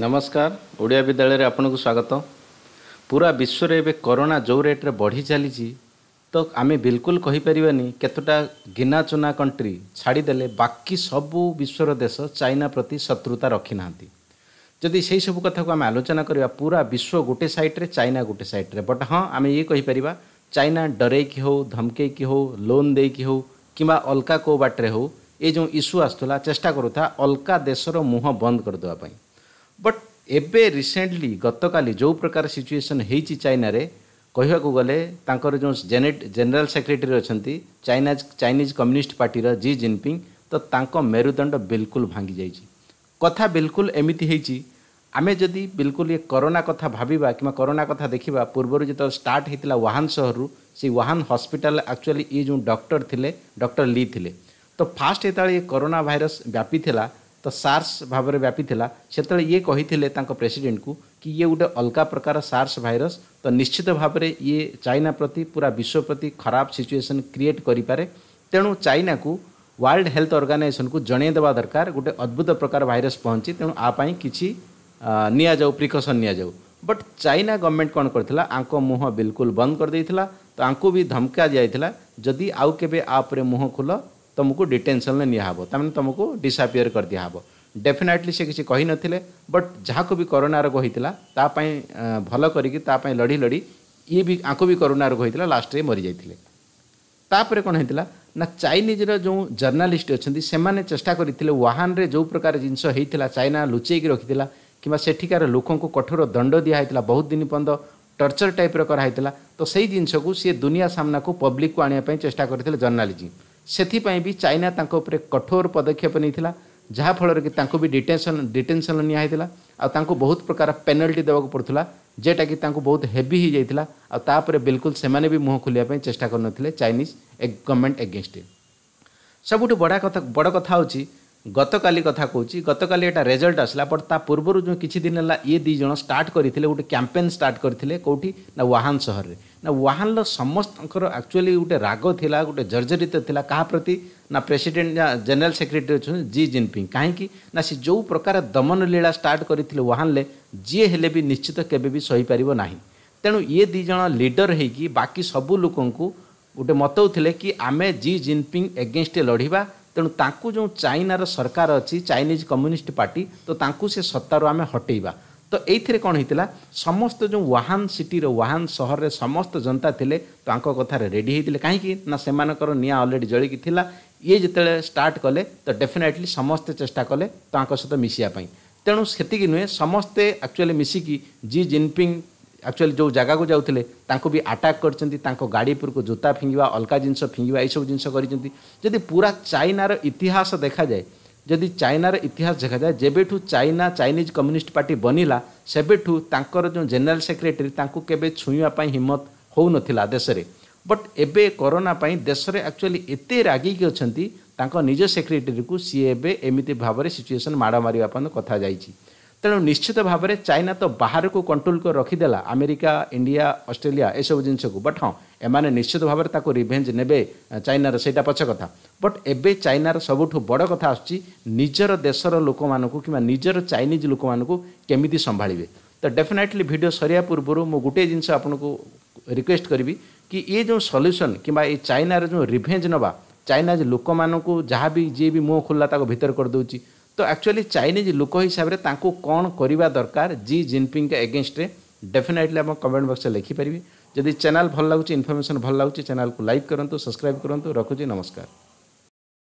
ନମସ୍କାର ଓଡ଼ିଆ ବିଦ୍ୟାଳୟରେ ଆପଣଙ୍କୁ ସ୍ୱାଗତ ପୁରା ବିଶ୍ୱରେ ଏବେ କରୋନା ଯେଉଁ ରେଟ୍ରେ ବଢ଼ି ଚାଲିଛି ତ ଆମେ ବିଲକୁଲ କହିପାରିବାନି କେତେଟା ଗିନାଚୁନା କଣ୍ଟ୍ରି ଛାଡ଼ିଦେଲେ ବାକି ସବୁ ବିଶ୍ୱର ଦେଶ ଚାଇନା ପ୍ରତି ଶତ୍ରୁତା ରଖିନାହାନ୍ତି ଯଦି ସେହିସବୁ କଥାକୁ ଆମେ ଆଲୋଚନା କରିବା ପୁରା ବିଶ୍ୱ ଗୋଟେ ସାଇଟ୍ରେ ଚାଇନା ଗୋଟେ ସାଇଟ୍ରେ ବଟ୍ ହଁ ଆମେ ଇଏ କହିପାରିବା ଚାଇନା ଡରେଇକି ହେଉ ଧମକେଇକି ହେଉ ଲୋନ୍ ଦେଇକି ହେଉ କିମ୍ବା ଅଲକା କେଉଁ ବାଟରେ ହେଉ ଏ ଯେଉଁ ଇସ୍ୟୁ ଆସୁଥିଲା ଚେଷ୍ଟା କରୁଥିଲା ଅଲକା ଦେଶର ମୁହଁ ବନ୍ଦ କରିଦେବା ପାଇଁ ବଟ୍ ଏବେ ରିସେଣ୍ଟଲି ଗତକାଲି ଯେଉଁ ପ୍ରକାର ସିଚୁଏସନ୍ ହେଇଛି ଚାଇନାରେ କହିବାକୁ ଗଲେ ତାଙ୍କର ଯେଉଁ ଜେନେଟ୍ ଜେନେରାଲ ସେକ୍ରେଟେରୀ ଅଛନ୍ତି ଚାଇନା ଚାଇନିଜ୍ କମ୍ୟୁନିଷ୍ଟ ପାର୍ଟିର ଜି ଜିନପିଙ୍ଗ ତ ତାଙ୍କ ମେରୁଦଣ୍ଡ ବିଲକୁଲ ଭାଙ୍ଗି ଯାଇଛି କଥା ବିଲକୁଲ ଏମିତି ହେଇଛି ଆମେ ଯଦି ବିଲକୁଲ ଏ କରୋନା କଥା ଭାବିବା କିମ୍ବା କରୋନା କଥା ଦେଖିବା ପୂର୍ବରୁ ଯେତେବେଳେ ଷ୍ଟାର୍ଟ ହେଇଥିଲା ୱାହାନ ସହରରୁ ସେଇ ୱାହାନ ହସ୍ପିଟାଲ ଆକ୍ଚୁଆଲି ଇଏ ଯେଉଁ ଡକ୍ଟର ଥିଲେ ଡକ୍ଟର ଲି ଥିଲେ ତ ଫାଷ୍ଟ ଯେତେବେଳେ ଏ କରୋନା ଭାଇରସ୍ ବ୍ୟାପିଥିଲା तो सार्स भाव में व्यापी से ये कही प्रेसीडेट को कि ये गोटे अलका प्रकार सार्स भाइरस तो निश्चित भाव में ये चाइना प्रति पूरा विश्व प्रति खराब सिचुएसन क्रिएट करें तेणु चाइना को वर्ल्ड हेल्थ अर्गानाइजेसन को जनईदे दरकार गोटे अद्भुत प्रकार भाइरस पहुँची तेणु आपाई किसी नि प्रिकसन नि बट चाइना गवर्नमेंट कौन कर मुह बिल्कुल बंद कर दे तो आपको भी धमका जाइए जदि आउ के मुह खोल तमुक डिटेनसन तुमको तमुक कर गरिदिया डेफिनेटली सिक्छे बट भी विरोना रोग हुन्छ तपाईँ भल गरी लड़ी लडि लडि इबि अब करना रोग हुन्छ लास्ट मरिजाइ त नाइनिज र जो जर्नालीस्ट अहिले समाज चेष्टा रे जो प्रकार जिनिस है त चाइना लुचेकी सेठिकार कम्बाु कठोर दण्ड दिइहैला बहुत दिन पर्यन्त टर्चर टाइप्र गराह छ त सही जिनिसकु सि दुनियाँ सामनाको पब्लिकको आएको चेष्टा गरि जर्नाम ସେଥିପାଇଁ ବି ଚାଇନା ତାଙ୍କ ଉପରେ କଠୋର ପଦକ୍ଷେପ ନେଇଥିଲା ଯାହାଫଳରେ କି ତାଙ୍କୁ ବି ଡିଟେନସନ୍ ଡିଟେନସନ୍ ନିଆହେଇଥିଲା ଆଉ ତାଙ୍କୁ ବହୁତ ପ୍ରକାର ପେନାଲ୍ଟି ଦେବାକୁ ପଡ଼ୁଥିଲା ଯେଉଁଟାକି ତାଙ୍କୁ ବହୁତ ହେଭି ହେଇଯାଇଥିଲା ଆଉ ତାପରେ ବିଲକୁଲ ସେମାନେ ବି ମୁହଁ ଖୋଲିବା ପାଇଁ ଚେଷ୍ଟା କରିନଥିଲେ ଚାଇନିଜ୍ ଗଭର୍ଣ୍ଣମେଣ୍ଟ ଏଗେନଷ୍ଟ ସବୁଠୁ ବଡ଼ କଥା ବଡ଼ କଥା ହେଉଛି ଗତକାଲି କଥା କହୁଛି ଗତକାଲି ଏଇଟା ରେଜଲ୍ଟ ଆସିଲା ବଟ୍ ତା ପୂର୍ବରୁ ଯେଉଁ କିଛି ଦିନ ହେଲା ଇଏ ଦୁଇ ଜଣ ଷ୍ଟାର୍ଟ କରିଥିଲେ ଗୋଟେ କ୍ୟାମ୍ପେନ୍ ଷ୍ଟାର୍ଟ କରିଥିଲେ କେଉଁଠି ନା ୱାହାନ ସହରରେ ନା ୱାହାନର ସମସ୍ତଙ୍କର ଆକ୍ଚୁଆଲି ଗୋଟେ ରାଗ ଥିଲା ଗୋଟେ ଜର୍ଜରିତ ଥିଲା କାହା ପ୍ରତି ନା ପ୍ରେସିଡେଣ୍ଟ ଜେନେରାଲ ସେକ୍ରେଟେରୀ ଅଛନ୍ତି ଜି ଜିନପିଙ୍ଗ କାହିଁକି ନା ସେ ଯେଉଁ ପ୍ରକାର ଦମନ ଲୀଳା ଷ୍ଟାର୍ଟ କରିଥିଲେ ୱାହାନରେ ଯିଏ ହେଲେ ବି ନିଶ୍ଚିତ କେବେ ବି ସହିପାରିବ ନାହିଁ ତେଣୁ ଇଏ ଦୁଇ ଜଣ ଲିଡର ହେଇକି ବାକି ସବୁ ଲୋକଙ୍କୁ ଗୋଟେ ମତଉଥିଲେ କି ଆମେ ଜି ଜିନପିଙ୍ଗ ଏଗେନ୍ଷ୍ଟ ଲଢ଼ିବା ତେଣୁ ତାଙ୍କୁ ଯେଉଁ ଚାଇନାର ସରକାର ଅଛି ଚାଇନିଜ୍ କମ୍ୟୁନିଷ୍ଟ ପାର୍ଟି ତ ତାଙ୍କୁ ସେ ସତ୍ତାରୁ ଆମେ ହଟେଇବା ତ ଏଇଥିରେ କ'ଣ ହେଇଥିଲା ସମସ୍ତ ଯେଉଁ ୱାହାନ ସିଟିର ୱାହାନ ସହରରେ ସମସ୍ତ ଜନତା ଥିଲେ ତାଙ୍କ କଥାରେ ରେଡ଼ି ହେଇଥିଲେ କାହିଁକି ନା ସେମାନଙ୍କର ନିଆଁ ଅଲରେଡ଼ି ଜଳିକି ଥିଲା ଇଏ ଯେତେବେଳେ ଷ୍ଟାର୍ଟ କଲେ ତ ଡେଫିନେଟଲି ସମସ୍ତେ ଚେଷ୍ଟା କଲେ ତାଙ୍କ ସହିତ ମିଶିବା ପାଇଁ ତେଣୁ ସେତିକି ନୁହେଁ ସମସ୍ତେ ଆକ୍ଚୁଆଲି ମିଶିକି ଜି ଜିନପିଙ୍ଗ ଆକ୍ଚୁଆଲି ଯେଉଁ ଜାଗାକୁ ଯାଉଥିଲେ ତାଙ୍କୁ ବି ଆଟାକ୍ କରିଛନ୍ତି ତାଙ୍କ ଗାଡ଼ି ଉପରକୁ ଜୋତା ଫିଙ୍ଗିବା ଅଲଗା ଜିନିଷ ଫିଙ୍ଗିବା ଏସବୁ ଜିନିଷ କରିଛନ୍ତି ଯଦି ପୁରା ଚାଇନାର ଇତିହାସ ଦେଖାଯାଏ ଯଦି ଚାଇନାର ଇତିହାସ ଦେଖାଯାଏ ଯେବେଠୁ ଚାଇନା ଚାଇନିଜ୍ କମ୍ୟୁନିଷ୍ଟ ପାର୍ଟି ବନିଲା ସେବେଠୁ ତାଙ୍କର ଯେଉଁ ଜେନେରାଲ ସେକ୍ରେଟେରୀ ତାଙ୍କୁ କେବେ ଛୁଇଁବା ପାଇଁ ହିମ୍ମତ ହେଉନଥିଲା ଦେଶରେ ବଟ୍ ଏବେ କରୋନା ପାଇଁ ଦେଶରେ ଆକ୍ଚୁଆଲି ଏତେ ରାଗିକି ଅଛନ୍ତି ତାଙ୍କ ନିଜ ସେକ୍ରେଟେରୀକୁ ସିଏ ଏବେ ଏମିତି ଭାବରେ ସିଚୁଏସନ୍ ମାଡ଼ ମାରିବା ପାଇଁ କଥା ଯାଇଛି ତେଣୁ ନିଶ୍ଚିତ ଭାବରେ ଚାଇନା ତ ବାହାରକୁ କଣ୍ଟ୍ରୋଲ କରି ରଖିଦେଲା ଆମେରିକା ଇଣ୍ଡିଆ ଅଷ୍ଟ୍ରେଲିଆ ଏସବୁ ଜିନିଷକୁ ବଟ୍ ହଁ ଏମାନେ ନିଶ୍ଚିତ ଭାବରେ ତାକୁ ରିଭେଞ୍ଜ ନେବେ ଚାଇନାର ସେଇଟା ପଛ କଥା ବଟ୍ ଏବେ ଚାଇନାର ସବୁଠୁ ବଡ଼ କଥା ଆସୁଛି ନିଜର ଦେଶର ଲୋକମାନଙ୍କୁ କିମ୍ବା ନିଜର ଚାଇନିଜ୍ ଲୋକମାନଙ୍କୁ କେମିତି ସମ୍ଭାଳିବେ ତ ଡେଫିନେଟଲି ଭିଡ଼ିଓ ସରିବା ପୂର୍ବରୁ ମୁଁ ଗୋଟିଏ ଜିନିଷ ଆପଣଙ୍କୁ ରିକ୍ୱେଷ୍ଟ କରିବି କି ଏ ଯେଉଁ ସଲ୍ୟୁସନ୍ କିମ୍ବା ଏ ଚାଇନାର ଯେଉଁ ରିଭେଞ୍ଜ ନେବା ଚାଇନା ଯେ ଲୋକମାନଙ୍କୁ ଯାହା ବି ଯିଏ ବି ମୁହଁ ଖୋଲିଲା ତାକୁ ଭିତରେ କରିଦେଉଛି तो ଆକ୍ଚୁଆଲି ଚାଇନିଜ୍ ଲୋକ ହିସାବରେ ତାଙ୍କୁ କ'ଣ କରିବା ଦରକାର ଜି ଜିନପିଙ୍ଗଙ୍କ ଏଗେନଷ୍ଟରେ ଡେଫିନେଟଲି ଆପଣ କମେଣ୍ଟ ବକ୍ସରେ ଲେଖିପାରିବେ ଯଦି ଚ୍ୟାନେଲ୍ ଭଲ ଲାଗୁଛି ଇନଫର୍ମେସନ୍ ଭଲ ଲାଗୁଛି ଚ୍ୟାନେଲ୍କୁ ଲାଇକ୍ କରନ୍ତୁ ସବସ୍କ୍ରାଇବ୍ କରନ୍ତୁ ରଖୁଛି ନମସ୍କାର